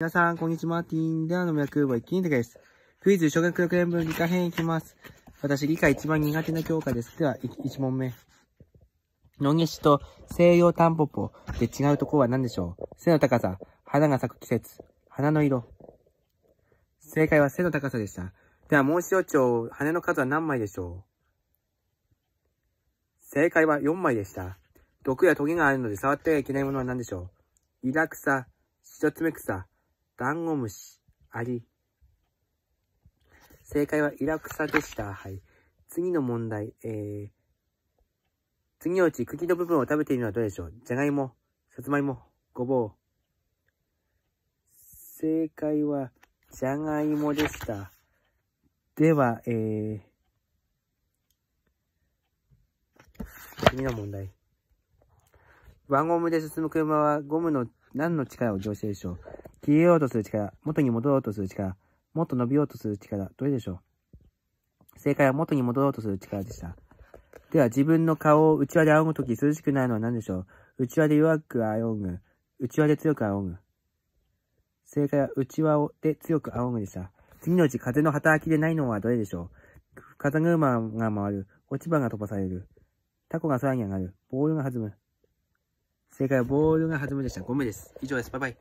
皆さん、こんにちは。ティーンダーの脈は一気に高です。クイズ、小学6年分理科編いきます。私、理科一番苦手な教科です。では、1問目。野毛市と西洋タンポポで違うとこは何でしょう背の高さ、花が咲く季節、花の色。正解は背の高さでした。では、モンシロチョウ、羽の数は何枚でしょう正解は4枚でした。毒や棘があるので触ってはいけないものは何でしょうイラクサ、シロツメクサ、ダンゴムシ、アリ。正解はイラクサでした。はい。次の問題、えー、次のうち茎の部分を食べているのはどれでしょうじゃがいも、さつまいも、ごぼう。正解は、じゃがいもでした。では、えー、次の問題。輪ゴムで進む車はゴムの何の力を乗せるでしょう消えようとする力、元に戻ろうとする力、もっと伸びようとする力、どれでしょう正解は元に戻ろうとする力でした。では自分の顔を内輪で仰ぐとき涼しくないのは何でしょう内輪で弱く仰ぐ。内輪で強く仰ぐ。正解は内輪で強く仰ぐでした。次のうち風の働きでないのはどれでしょう風車が回る。落ち葉が飛ばされる。タコが空に上がる。ボールが弾む。正解はボールが弾むでした。ごめんです。以上です。バイバイ。